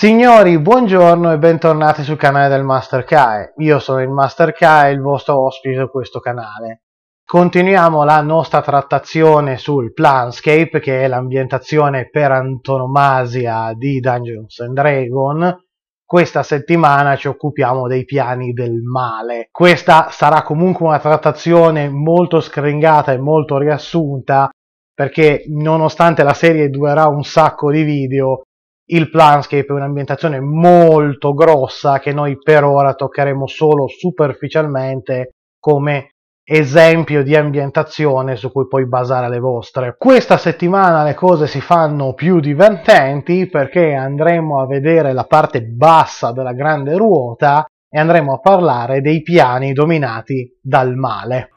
Signori, buongiorno e bentornati sul canale del Master Kai. Io sono il Master Kai, il vostro ospite di questo canale. Continuiamo la nostra trattazione sul Planscape, che è l'ambientazione per antonomasia di Dungeons and Dragons. Questa settimana ci occupiamo dei piani del male. Questa sarà comunque una trattazione molto scringata e molto riassunta, perché nonostante la serie durerà un sacco di video, il Planscape è un'ambientazione molto grossa che noi per ora toccheremo solo superficialmente come esempio di ambientazione su cui poi basare le vostre. Questa settimana le cose si fanno più divertenti perché andremo a vedere la parte bassa della grande ruota e andremo a parlare dei piani dominati dal male.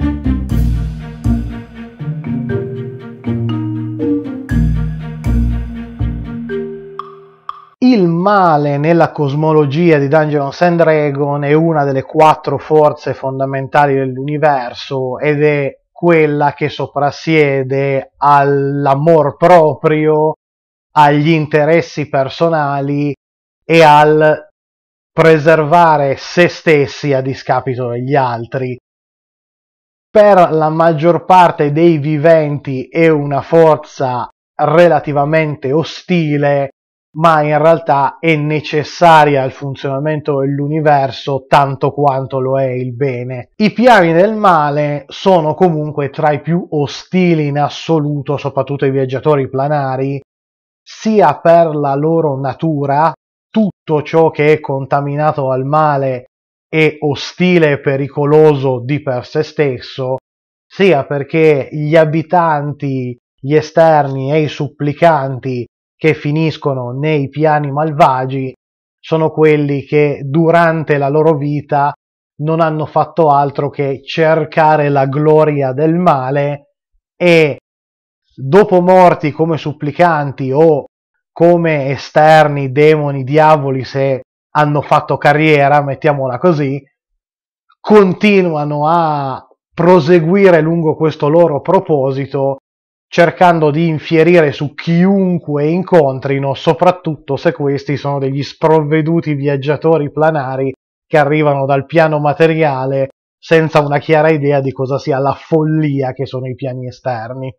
il male nella cosmologia di Dungeons and Dragons è una delle quattro forze fondamentali dell'universo ed è quella che soprassiede all'amor proprio, agli interessi personali e al preservare se stessi a discapito degli altri. Per la maggior parte dei viventi è una forza relativamente ostile ma in realtà è necessaria al funzionamento dell'universo tanto quanto lo è il bene. I piani del male sono comunque tra i più ostili in assoluto, soprattutto i viaggiatori planari, sia per la loro natura, tutto ciò che è contaminato dal male è ostile e pericoloso di per sé stesso, sia perché gli abitanti, gli esterni e i supplicanti che finiscono nei piani malvagi sono quelli che durante la loro vita non hanno fatto altro che cercare la gloria del male e dopo morti come supplicanti o come esterni, demoni, diavoli, se hanno fatto carriera, mettiamola così, continuano a proseguire lungo questo loro proposito cercando di infierire su chiunque incontrino, soprattutto se questi sono degli sprovveduti viaggiatori planari che arrivano dal piano materiale senza una chiara idea di cosa sia la follia che sono i piani esterni.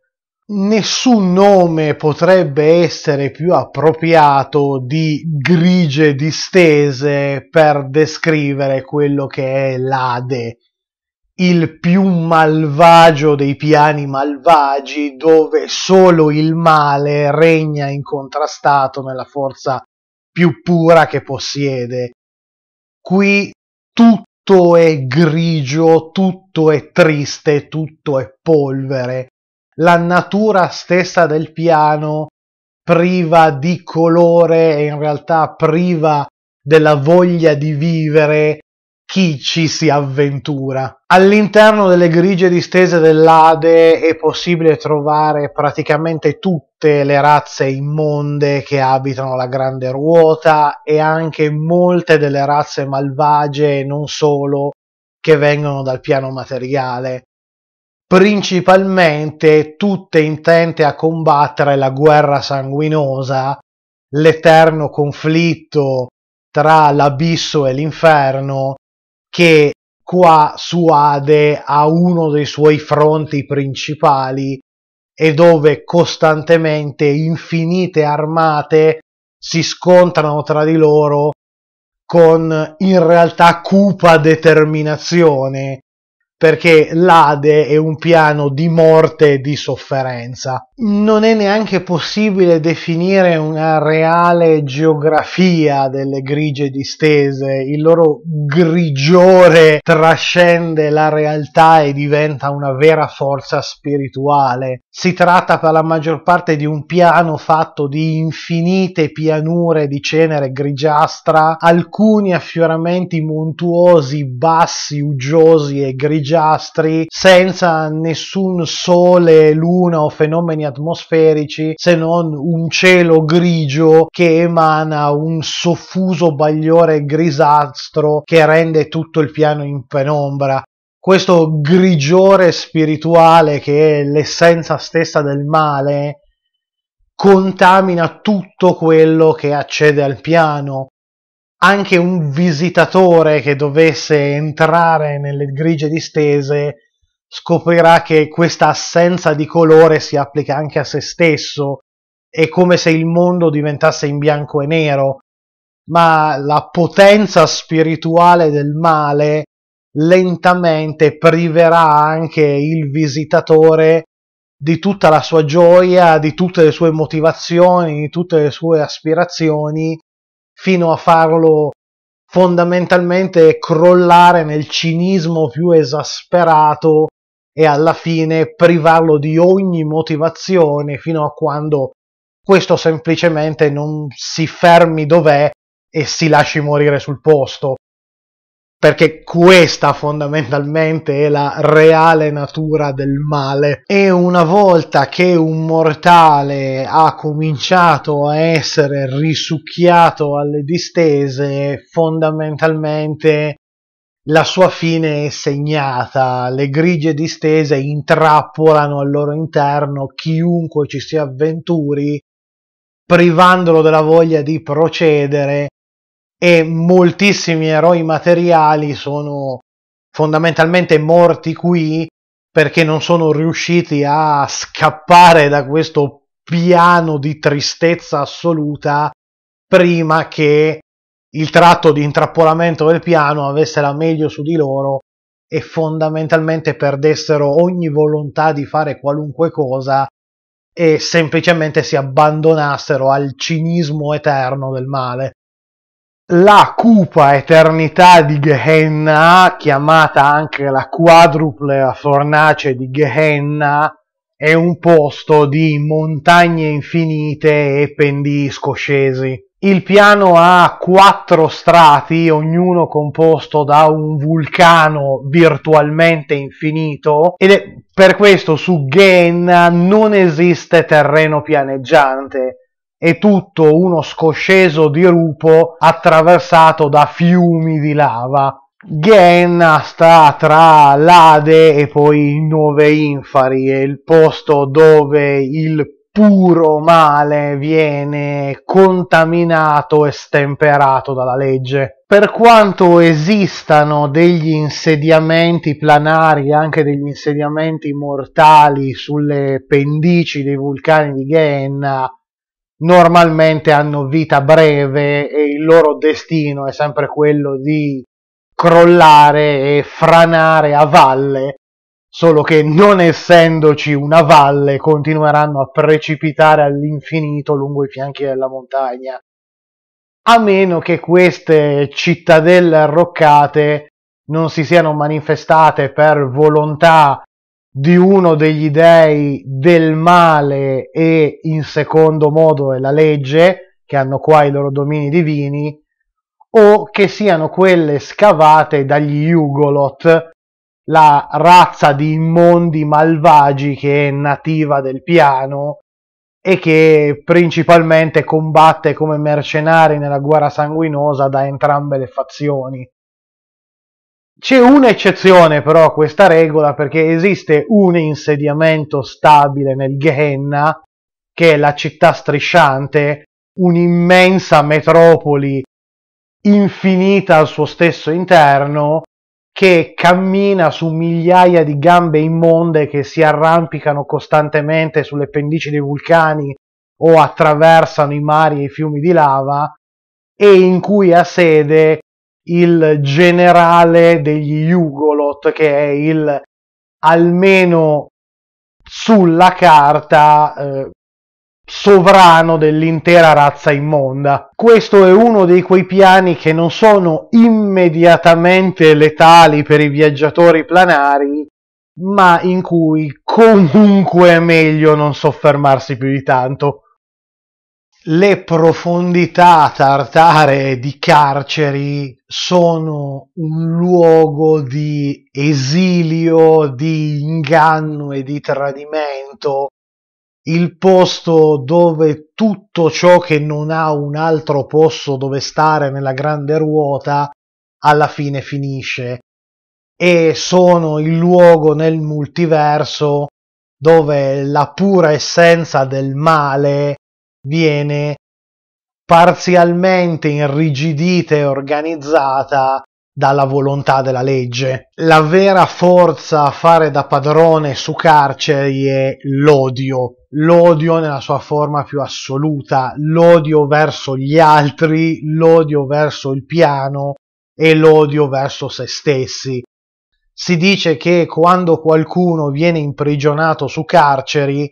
Nessun nome potrebbe essere più appropriato di grigie distese per descrivere quello che è l'Ade il più malvagio dei piani malvagi, dove solo il male regna incontrastato nella forza più pura che possiede. Qui tutto è grigio, tutto è triste, tutto è polvere. La natura stessa del piano, priva di colore e in realtà priva della voglia di vivere, chi ci si avventura. All'interno delle grigie distese dell'Ade è possibile trovare praticamente tutte le razze immonde che abitano la grande ruota e anche molte delle razze malvagie non solo che vengono dal piano materiale, principalmente tutte intente a combattere la guerra sanguinosa, l'eterno conflitto tra l'abisso e l'inferno che qua suade a uno dei suoi fronti principali e dove costantemente infinite armate si scontrano tra di loro con in realtà cupa determinazione perché l'Ade è un piano di morte e di sofferenza. Non è neanche possibile definire una reale geografia delle grigie distese, il loro grigiore trascende la realtà e diventa una vera forza spirituale. Si tratta per la maggior parte di un piano fatto di infinite pianure di cenere grigiastra, alcuni affioramenti montuosi, bassi, uggiosi e grigiastra giastri senza nessun sole, luna o fenomeni atmosferici se non un cielo grigio che emana un soffuso bagliore grisastro che rende tutto il piano in penombra questo grigiore spirituale che è l'essenza stessa del male contamina tutto quello che accede al piano anche un visitatore che dovesse entrare nelle grigie distese scoprirà che questa assenza di colore si applica anche a se stesso, è come se il mondo diventasse in bianco e nero, ma la potenza spirituale del male lentamente priverà anche il visitatore di tutta la sua gioia, di tutte le sue motivazioni, di tutte le sue aspirazioni fino a farlo fondamentalmente crollare nel cinismo più esasperato e alla fine privarlo di ogni motivazione fino a quando questo semplicemente non si fermi dov'è e si lasci morire sul posto perché questa fondamentalmente è la reale natura del male e una volta che un mortale ha cominciato a essere risucchiato alle distese fondamentalmente la sua fine è segnata, le grigie distese intrappolano al loro interno chiunque ci si avventuri, privandolo della voglia di procedere e moltissimi eroi materiali sono fondamentalmente morti qui perché non sono riusciti a scappare da questo piano di tristezza assoluta prima che il tratto di intrappolamento del piano avesse la meglio su di loro e fondamentalmente perdessero ogni volontà di fare qualunque cosa e semplicemente si abbandonassero al cinismo eterno del male la cupa eternità di Gehenna, chiamata anche la quadruple fornace di Gehenna, è un posto di montagne infinite e pendii scoscesi. Il piano ha quattro strati, ognuno composto da un vulcano virtualmente infinito, ed è per questo su Gehenna non esiste terreno pianeggiante è tutto uno scosceso di rupo attraversato da fiumi di lava. Ghenna sta tra l'Ade e poi i Nove Infari, è il posto dove il puro male viene contaminato e stemperato dalla legge. Per quanto esistano degli insediamenti planari, e anche degli insediamenti mortali sulle pendici dei vulcani di Ghenna, normalmente hanno vita breve e il loro destino è sempre quello di crollare e franare a valle, solo che non essendoci una valle continueranno a precipitare all'infinito lungo i fianchi della montagna, a meno che queste cittadelle arroccate non si siano manifestate per volontà di uno degli dei del male e in secondo modo è la legge, che hanno qua i loro domini divini, o che siano quelle scavate dagli Ugolot, la razza di immondi malvagi che è nativa del piano e che principalmente combatte come mercenari nella guerra sanguinosa da entrambe le fazioni. C'è un'eccezione però a questa regola perché esiste un insediamento stabile nel Gehenna, che è la città strisciante, un'immensa metropoli infinita al suo stesso interno, che cammina su migliaia di gambe immonde che si arrampicano costantemente sulle pendici dei vulcani o attraversano i mari e i fiumi di lava e in cui ha sede il generale degli Jugolot, che è il almeno sulla carta eh, sovrano dell'intera razza immonda. Questo è uno dei quei piani che non sono immediatamente letali per i viaggiatori planari, ma in cui comunque è meglio non soffermarsi più di tanto le profondità tartare di carceri sono un luogo di esilio, di inganno e di tradimento, il posto dove tutto ciò che non ha un altro posto dove stare nella grande ruota alla fine finisce e sono il luogo nel multiverso dove la pura essenza del male viene parzialmente irrigidita e organizzata dalla volontà della legge. La vera forza a fare da padrone su carceri è l'odio, l'odio nella sua forma più assoluta, l'odio verso gli altri, l'odio verso il piano e l'odio verso se stessi. Si dice che quando qualcuno viene imprigionato su carceri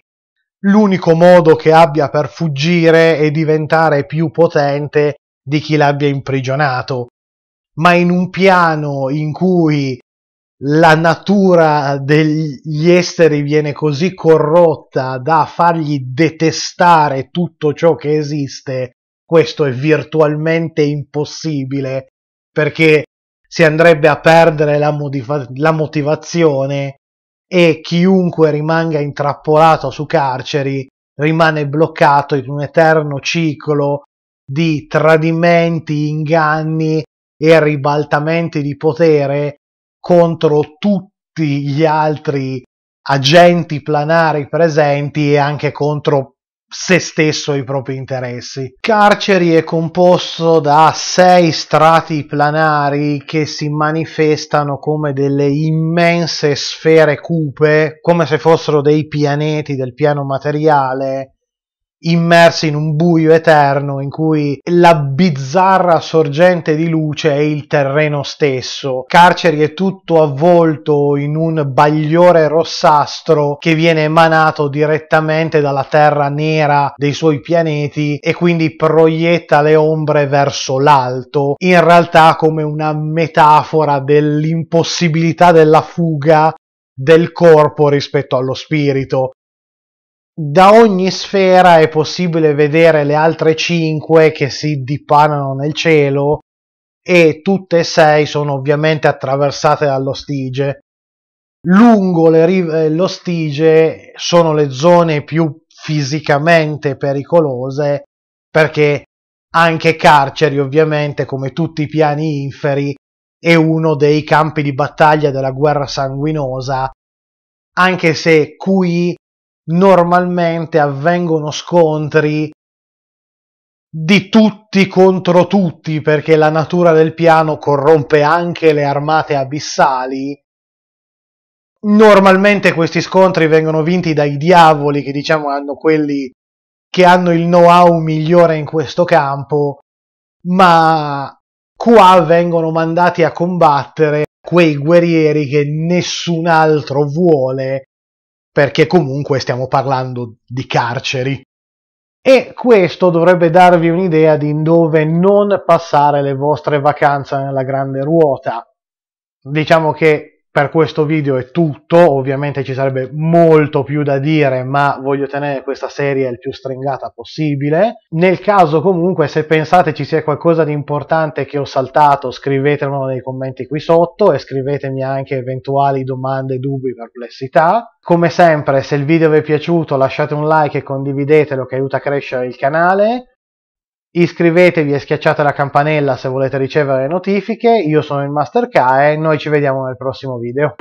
l'unico modo che abbia per fuggire e diventare più potente di chi l'abbia imprigionato. Ma in un piano in cui la natura degli esteri viene così corrotta da fargli detestare tutto ciò che esiste, questo è virtualmente impossibile perché si andrebbe a perdere la, modifa- la motivazione e chiunque rimanga intrappolato su carceri rimane bloccato in un eterno ciclo di tradimenti, inganni e ribaltamenti di potere contro tutti gli altri agenti planari presenti e anche contro se stesso i propri interessi. Carceri è composto da sei strati planari che si manifestano come delle immense sfere cupe, come se fossero dei pianeti del piano materiale immersi in un buio eterno in cui la bizzarra sorgente di luce è il terreno stesso. Carceri è tutto avvolto in un bagliore rossastro che viene emanato direttamente dalla terra nera dei suoi pianeti e quindi proietta le ombre verso l'alto, in realtà come una metafora dell'impossibilità della fuga del corpo rispetto allo spirito da ogni sfera è possibile vedere le altre 5 che si dipanano nel cielo e tutte e sei sono ovviamente attraversate dall'ostige. Lungo le rive, eh, l'ostige sono le zone più fisicamente pericolose perché anche carceri ovviamente come tutti i piani inferi è uno dei campi di battaglia della guerra sanguinosa anche se qui normalmente avvengono scontri di tutti contro tutti, perché la natura del piano corrompe anche le armate abissali. Normalmente questi scontri vengono vinti dai diavoli, che diciamo hanno quelli che hanno il know-how migliore in questo campo, ma qua vengono mandati a combattere quei guerrieri che nessun altro vuole perché comunque stiamo parlando di carceri. E questo dovrebbe darvi un'idea di dove non passare le vostre vacanze nella grande ruota. Diciamo che per questo video è tutto, ovviamente ci sarebbe molto più da dire, ma voglio tenere questa serie il più stringata possibile. Nel caso comunque, se pensate ci sia qualcosa di importante che ho saltato, scrivetemelo nei commenti qui sotto e scrivetemi anche eventuali domande, dubbi, perplessità. Come sempre, se il video vi è piaciuto lasciate un like e condividetelo che aiuta a crescere il canale. Iscrivetevi e schiacciate la campanella se volete ricevere notifiche. Io sono il Master K e noi ci vediamo nel prossimo video.